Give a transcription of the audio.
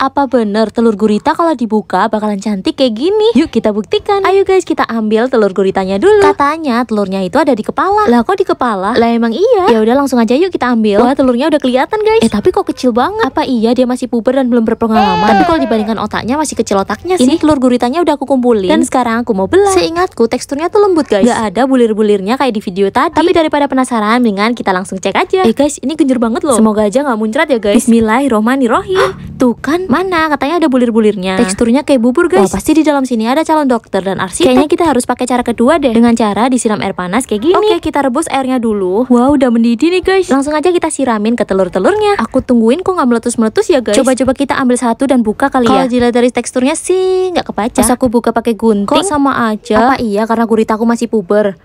Apa bener telur gurita kalau dibuka bakalan cantik kayak gini? Yuk kita buktikan. Ayo guys, kita ambil telur guritanya dulu. Katanya telurnya itu ada di kepala. Lah kok di kepala? Lah emang iya. Ya udah langsung aja yuk kita ambil. Wah, telurnya udah kelihatan guys. Eh tapi kok kecil banget? Apa iya dia masih puber dan belum berpengalaman? Tapi kalau dibandingkan otaknya masih kecil otaknya sih. Ini telur guritanya udah aku kumpulin dan sekarang aku mau belah. Seingatku teksturnya tuh lembut guys. Gak ada bulir-bulirnya kayak di video tadi. Tapi daripada penasaran, mendingan kita langsung cek aja. Eh guys, ini genjer banget loh. Semoga aja nggak muncrat ya guys. Bismillahirrohmanirrohim ah. Tuh kan, mana? Katanya ada bulir-bulirnya. Teksturnya kayak bubur, guys. Wah, oh, pasti di dalam sini ada calon dokter dan arsitek. Kayaknya kita harus pakai cara kedua deh. Dengan cara disiram air panas kayak gini. Oke, kita rebus airnya dulu. Wow, udah mendidih nih, guys. Langsung aja kita siramin ke telur-telurnya. Aku tungguin kok nggak meletus-meletus ya, guys. Coba-coba kita ambil satu dan buka kali Kalo ya. Kalau dilihat dari teksturnya sih nggak kebaca. Pas aku buka pakai gunting. Kok sama aja? Apa iya karena gurita aku masih puber?